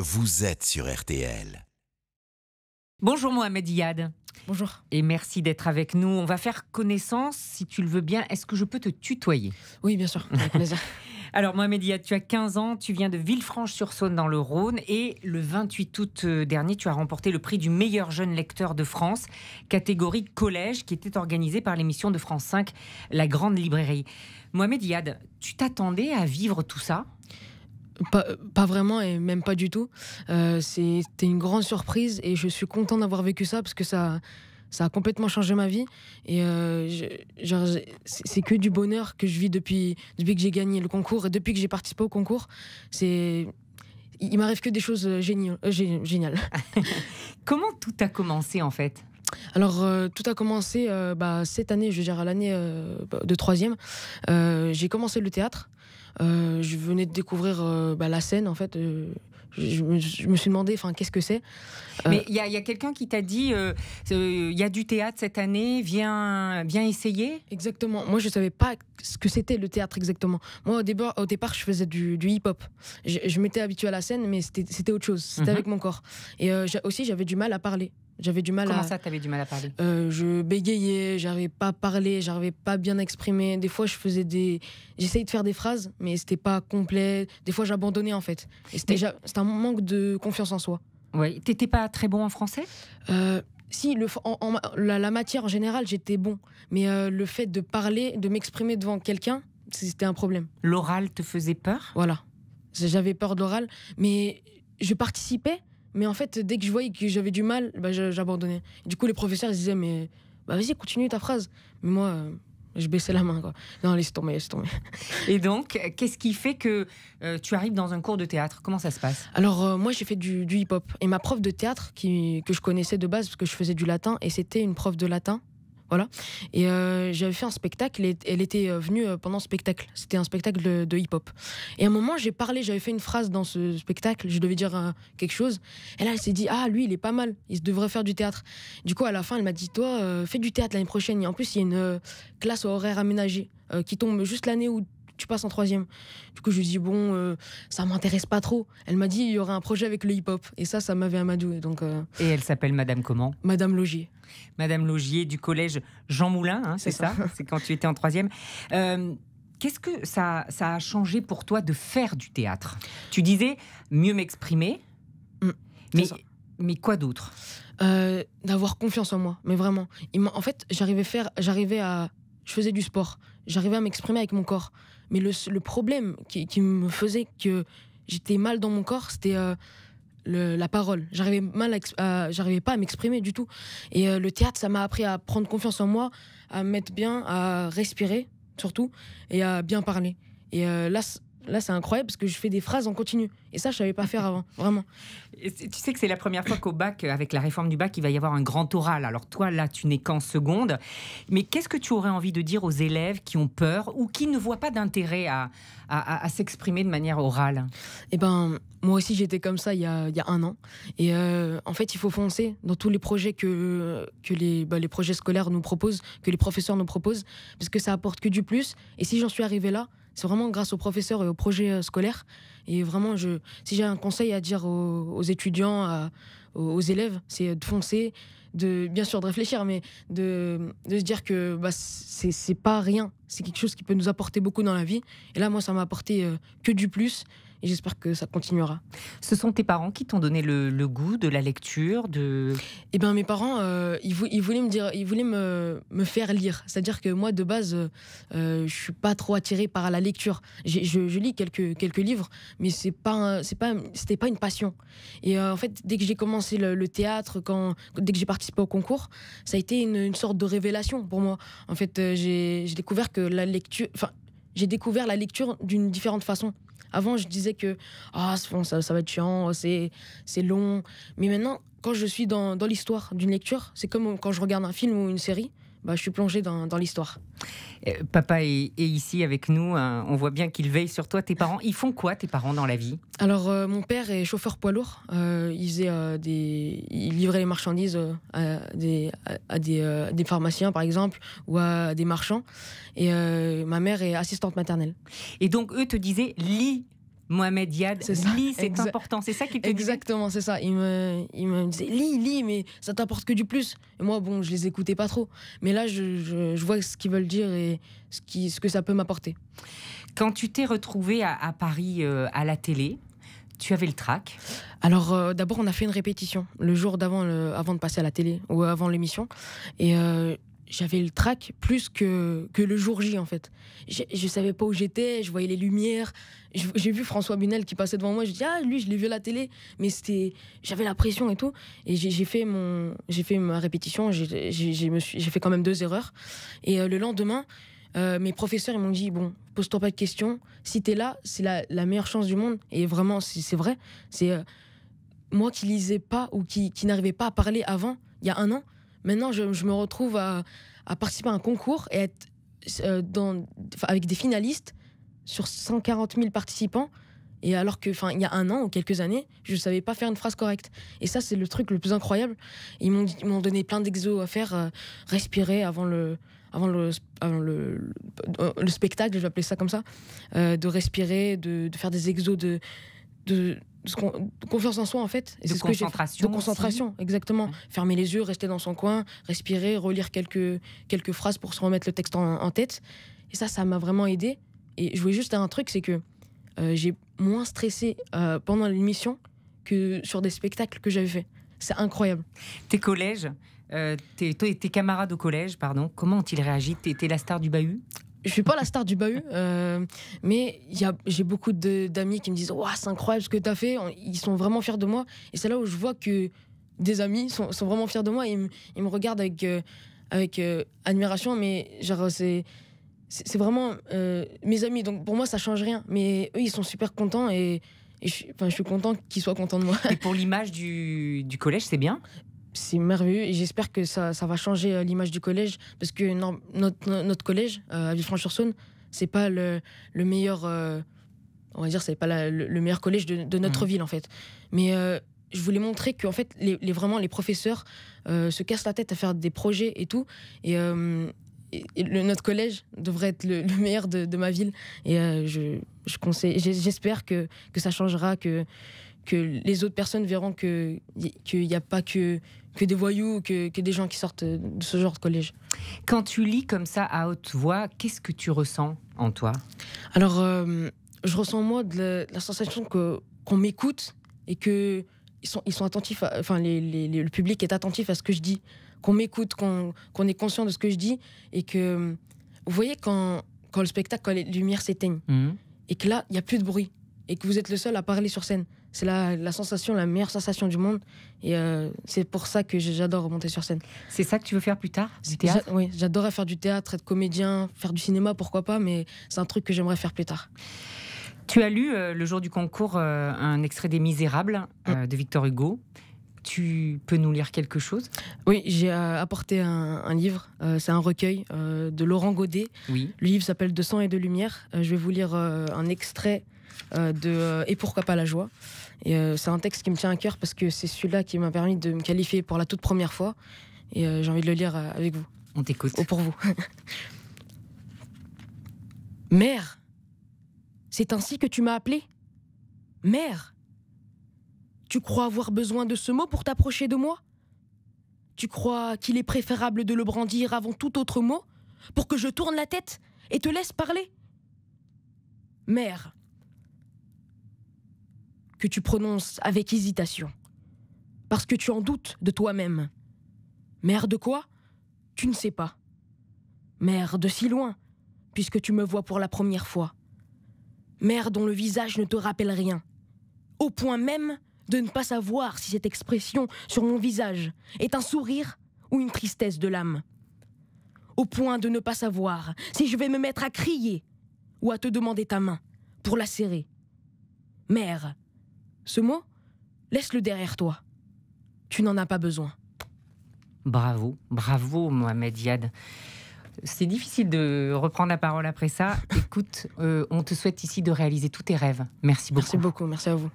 Vous êtes sur RTL. Bonjour Mohamed Yad. Bonjour. Et merci d'être avec nous. On va faire connaissance, si tu le veux bien. Est-ce que je peux te tutoyer Oui, bien sûr, avec Alors Mohamed Yad, tu as 15 ans, tu viens de Villefranche-sur-Saône dans le Rhône et le 28 août euh, dernier, tu as remporté le prix du meilleur jeune lecteur de France, catégorie collège, qui était organisé par l'émission de France 5, La Grande Librairie. Mohamed Yad, tu t'attendais à vivre tout ça pas, vraiment et même pas du tout. Euh, c'était une grande surprise et je suis content d'avoir vécu ça parce que ça, ça a complètement changé ma vie. Et euh, c'est que du bonheur que je vis depuis, depuis que j'ai gagné le concours et depuis que j'ai participé au concours. C'est. Il m'arrive que des choses euh, géniales. Comment tout a commencé en fait alors, euh, tout a commencé euh, bah, cette année, je gère à l'année euh, de troisième. j'ai commencé le théâtre. je venais de découvrir bah, la scène, en fait. Je me, suis demandé, enfin, qu'est-ce que c'est Mais il y a, quelqu'un qui t'a dit, il y a du théâtre cette année, viens, viens essayer Exactement. Moi, je ne savais pas ce que c'était le théâtre exactement. Moi, au départ, au départ je faisais du, hip-hop. Je, m'étais habitué à la scène, mais c'était autre chose. C'était mhm. avec mon corps. Et aussi, j'avais du mal à parler. J'avais du mal Comment à. Comment ça, t'avais du mal à parler euh, Je bégayais, j'arrivais pas à parler, j'arrivais pas bien à exprimer. Des fois, je faisais des. J'essayais de faire des phrases, mais c'était pas complet. Des fois, j'abandonnais, en fait. c'était un manque de confiance en soi. Oui. T'étais pas très bon en français euh, Si, le, en, la, matière en général, j'étais bon. Mais euh, le fait de parler, de m'exprimer devant quelqu'un, c'était un problème. L'oral te faisait peur Voilà. J'avais peur de l'oral, mais je participais, mais en fait, dès que je voyais que j'avais du mal, bah, j'abandonnais. Du coup, les professeurs ils disaient, mais bah, vas-y, continue ta phrase. Mais moi, euh, je baissais la main. Quoi. Non, laisse tomber, laisse tomber. Et donc, euh, qu'est-ce qui fait que euh, tu arrives dans un cours de théâtre Comment ça se passe Alors, moi, j'ai fait du, hip-hop. Et ma prof de théâtre, que je connaissais de base, parce que je faisais du latin, et c'était une prof de latin voilà. Et euh, j'avais fait un spectacle et elle était euh, venue euh, pendant le spectacle. C'était un spectacle de, hip-hop. Et à un moment, j'ai parlé, j'avais fait une phrase dans ce spectacle, je devais dire quelque chose. Et là, elle s'est dit Ah, lui, il est pas mal, il devrait faire du théâtre. Du coup, à la fin, elle m'a dit Toi, fais du théâtre l'année prochaine. Et en plus, il y a une classe horaire aménagée qui tombe juste l'année où tu passes en troisième. Du coup, je lui dis bon, ça euh, ça m'intéresse pas trop. Elle m'a dit il y aurait un projet avec le hip-hop et ça, ça m'avait amadoué. Donc. Euh, et elle s'appelle Madame comment Madame Logier. Madame Logier du collège Jean Moulin, hein, c'est ça, C'est quand tu étais en troisième. Euh, qu'est-ce que ça, ça a changé pour toi de faire du théâtre Tu disais mieux m'exprimer, mm, mais, mais quoi d'autre d'avoir confiance en moi, mais vraiment. en fait, j'arrivais faire, j'arrivais à, je faisais du sport, j'arrivais à m'exprimer avec mon corps. Mais le, problème qui, me faisait que j'étais mal dans mon corps, c'était euh, la parole. J'arrivais pas à m'exprimer du tout. Et euh, le théâtre, ça m'a appris à prendre confiance en moi, à me mettre bien, à respirer surtout, et à bien parler. Et euh, là, là, c'est incroyable parce que je fais des phrases en continu. Et ça, je savais pas faire avant, vraiment. tu sais que c'est la première fois qu'au bac, euh, avec la réforme du bac, il va y avoir un grand oral. Alors toi, là, tu n'es qu'en seconde. Mais qu'est-ce que tu aurais envie de dire aux élèves qui ont peur ou qui ne voient pas d'intérêt à, s'exprimer de manière orale Eh ben, moi aussi, j'étais comme ça il y, a, un an. Et euh, en fait, il faut foncer dans tous les projets que, que les, bah, les projets scolaires nous proposent, que les professeurs nous proposent, parce que ça apporte que du plus. Et si j'en suis arrivée là, c'est vraiment grâce aux professeurs et aux projets euh, scolaires. Et vraiment, je, si j'ai un conseil à dire aux, étudiants, aux élèves, c'est de foncer, de bien sûr de réfléchir, mais de, se dire que bah, c'est pas rien. C'est quelque chose qui peut nous apporter beaucoup dans la vie. Et là, moi, ça m'a apporté euh, que du plus et j'espère que ça continuera. Ce sont tes parents qui t'ont donné le, goût de la lecture de... Eh bien, mes parents, euh, ils, voulaient me dire, ils voulaient me, me faire lire. C'est-à-dire que moi, de base, je euh, euh, je suis pas trop attirée par la lecture. Je, lis quelques, quelques livres, mais c'est pas, c'est pas, c'était pas une passion. Et en fait, dès que j'ai commencé le, théâtre, quand, dès que j'ai participé au concours, ça a été une, une, sorte de révélation pour moi. En fait, j'ai découvert que la lecture, enfin, j'ai découvert la lecture d'une différente façon. Avant, je disais que ah, ça, va être chiant, oh, c'est long. Mais maintenant, quand je suis dans l'histoire d'une lecture, c'est comme quand je regarde un film ou une série. Bah, je suis plongée dans, dans l'histoire. Euh, papa est, ici avec nous. Hein. On voit bien qu'il veille sur toi. Tes parents, ils font quoi, tes parents, dans la vie Alors, euh, mon père est chauffeur poids lourd. Euh, il, faisait, des... il livrait les marchandises à des, à des, des, pharmaciens, par exemple, ou à des marchands. Et ma mère est assistante maternelle. Et donc, eux te disaient, lis Mohamed Yad, lis, c'est important. C'est ça qui te Exactement, c'est ça. Il me, me disait, lis, lis, mais ça t'apporte que du plus. Et moi, bon, je les écoutais pas trop. Mais là, je, vois ce qu'ils veulent dire et ce, qui, ce que ça peut m'apporter. Quand tu t'es retrouvé à, Paris euh, à la télé, tu avais le trac Alors euh, d'abord on a fait une répétition le jour d'avant avant de passer à la télé ou avant l'émission et euh, j'avais le trac plus que, que le jour J en fait. Je, ne savais pas où j'étais, je voyais les lumières, j'ai vu François Bunel qui passait devant moi, je dis ah lui je l'ai vu à la télé, mais c'était j'avais la pression et tout et j'ai fait mon j'ai fait ma répétition, j'ai fait quand même deux erreurs et euh, le lendemain euh, mes professeurs ils m'ont dit bon pose-toi pas de questions, si tu es là c'est la, la, meilleure chance du monde et vraiment c'est vrai c'est euh, moi qui lisais pas ou qui, qui n'arrivais pas à parler avant il y a un an Maintenant, je, me retrouve à, participer à un concours et être euh, dans, avec des finalistes sur 140 000 participants. Et alors que, enfin, il y a un an ou quelques années, je ne savais pas faire une phrase correcte. Et ça, c'est le truc le plus incroyable. Ils m'ont donné plein d'exos à faire, euh, respirer avant le, avant le, spectacle, je vais appeler ça comme ça, euh, de respirer, de, de, faire des exos de, de, de confiance en soi en fait. de, concentration de concentration. exactement. Fermer les yeux, rester dans son coin, respirer, relire quelques, quelques phrases pour se remettre le texte en, tête. Et ça, ça m'a vraiment aidé. Et je voulais juste dire un truc, c'est que euh, j'ai moins stressé euh, pendant l'émission que sur des spectacles que j'avais fait. C'est incroyable. Tes collèges, euh, tes, tes camarades au collège, pardon, comment ont-ils réagi T'étais la star du bahut je suis pas la star du bahut, euh, mais j'ai beaucoup d'amis qui me disent c'est incroyable ce que tu as fait. Ils sont vraiment fiers de moi. Et c'est là où je vois que des amis sont, vraiment fiers de moi. ils, me regardent avec, euh, avec euh, admiration, mais c'est. vraiment mes amis, donc pour moi ça change rien. Mais eux ils sont super contents et, je, suis, content qu'ils soient contents de moi. Et pour l'image du, du collège, c'est bien c'est merveilleux et j'espère que ça, ça, va changer euh, l'image du collège parce que notre, collège euh, à Villefranche-sur-Saône, c'est pas le, le meilleur, euh, on va dire, c'est pas le, meilleur collège de, notre mmh. ville en fait. Mais je voulais montrer que en fait, les, vraiment les professeurs se cassent la tête à faire des projets et tout et, notre collège devrait être le, meilleur de, ma ville et je, je conseille, j'espère que, que ça changera, que que les autres personnes verront que qu'il n'y a pas que que des voyous, que, des gens qui sortent de ce genre de collège. Quand tu lis comme ça à haute voix, qu'est-ce que tu ressens en toi Alors, euh, je ressens moi la, sensation que qu'on m'écoute et que ils sont, ils sont attentifs, enfin le public est attentif à ce que je dis, qu'on m'écoute, qu'on est conscient de ce que je dis et que vous voyez quand, quand le spectacle, quand les lumières s'éteignent mhm. et que là il n'y a plus de bruit et que vous êtes le seul à parler sur scène c'est la, sensation, la meilleure sensation du monde. Et euh, c'est pour ça que j'adore monter sur scène. C'est ça que tu veux faire plus tard Du théâtre Oui, j'adore faire du théâtre, être comédien, faire du cinéma, pourquoi pas, mais c'est un truc que j'aimerais faire plus tard. Tu as lu euh, le jour du concours euh, un extrait des Misérables mm. de Victor Hugo. Tu peux nous lire quelque chose Oui, j'ai apporté un, livre. c'est un recueil de Laurent Godet. Oui. Le livre s'appelle De sang et de lumière. je vais vous lire un extrait euh, de euh, Et pourquoi pas la joie. Et euh, c'est un texte qui me tient à cœur parce que c'est celui-là qui m'a permis de me qualifier pour la toute première fois. Et j'ai envie de le lire avec vous. On t'écoute. pour vous. Mère, c'est ainsi que tu m'as appelée Mère Tu crois avoir besoin de ce mot pour t'approcher de moi Tu crois qu'il est préférable de le brandir avant tout autre mot pour que je tourne la tête et te laisse parler Mère, que tu prononces avec hésitation, parce que tu en doutes de toi-même. Mère de quoi Tu ne sais pas. Mère de si loin, puisque tu me vois pour la première fois. Mère dont le visage ne te rappelle rien, au point même de ne pas savoir si cette expression sur mon visage est un sourire ou une tristesse de l'âme. Au point de ne pas savoir si je vais me mettre à crier ou à te demander ta main pour la serrer. Mère, ce mot, laisse-le derrière toi. Tu n'en as pas besoin. Bravo, bravo Mohamed Yad. C'est difficile de reprendre la parole après ça. Écoute, euh, on te souhaite ici de réaliser tous tes rêves. Merci beaucoup. Merci beaucoup, merci à vous.